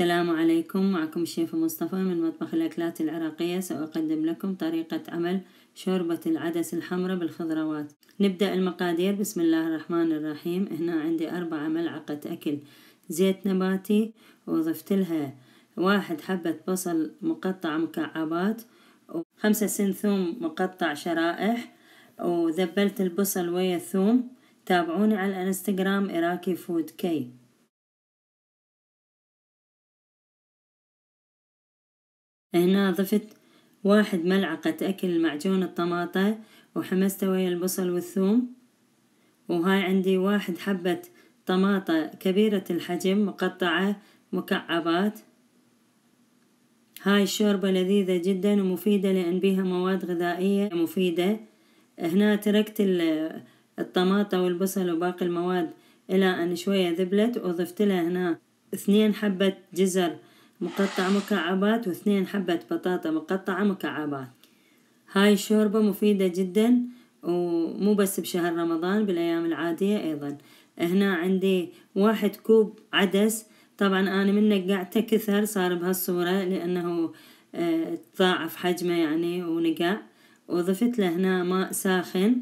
السلام عليكم معكم الشيفة مصطفى من مطبخ الأكلات العراقية سأقدم لكم طريقة عمل شوربة العدس الحمراء بالخضروات نبدأ المقادير بسم الله الرحمن الرحيم هنا عندي أربعة ملعقة أكل زيت نباتي وضفت لها واحد حبة بصل مقطع مكعبات وخمسة سن ثوم مقطع شرائح وذبلت البصل ويا الثوم تابعوني على الانستغرام إراكي فود كي هنا ضفت واحد ملعقة أكل معجون الطماطة وحمسته ويا البصل والثوم وهاي عندي واحد حبة طماطة كبيرة الحجم مقطعة مكعبات هاي الشوربة لذيذة جدا ومفيدة لأن بيها مواد غذائية مفيدة هنا تركت الطماطة والبصل وباقي المواد إلى أن شوية ذبلت وضفت لها هنا اثنين حبة جزر مقطع مكعبات واثنين حبة بطاطا مقطعة مكعبات هاي الشوربة مفيدة جدا ومو بس بشهر رمضان بالأيام العادية أيضا هنا عندي واحد كوب عدس طبعا أنا من نقعته كثر صار بهالصورة لأنه آه، تضاعف حجمه يعني ونقع وضفت له هنا ماء ساخن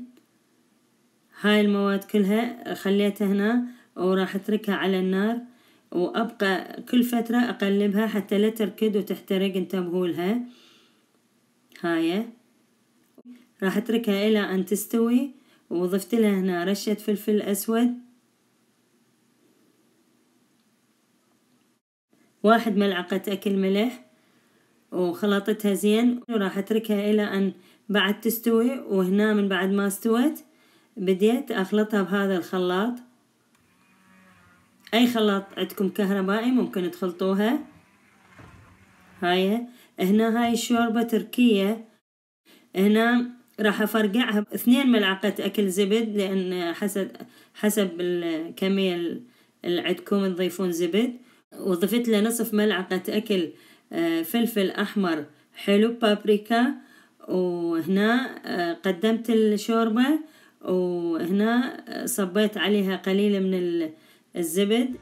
هاي المواد كلها خليتها هنا وراح اتركها على النار وأبقى كل فترة أقلبها حتى لا تركد وتحترق انت مهولها هاي راح اتركها الى ان تستوي وضفت لها هنا رشة فلفل اسود واحد ملعقة اكل ملح وخلطتها زين وراح اتركها الى ان بعد تستوي وهنا من بعد ما استوت بديت اخلطها بهذا الخلاط اي خلاط عندكم كهربائي ممكن تخلطوها هاي هنا هاي الشوربة تركية هنا راح افرقعها باثنين ملعقة اكل زبد لان حسب حسب الكمية اللي عندكم تضيفون زبد وضفت له نصف ملعقة اكل آه، فلفل احمر حلو بابريكا وهنا آه، قدمت الشوربة وهنا آه، صبيت عليها قليل من الزبد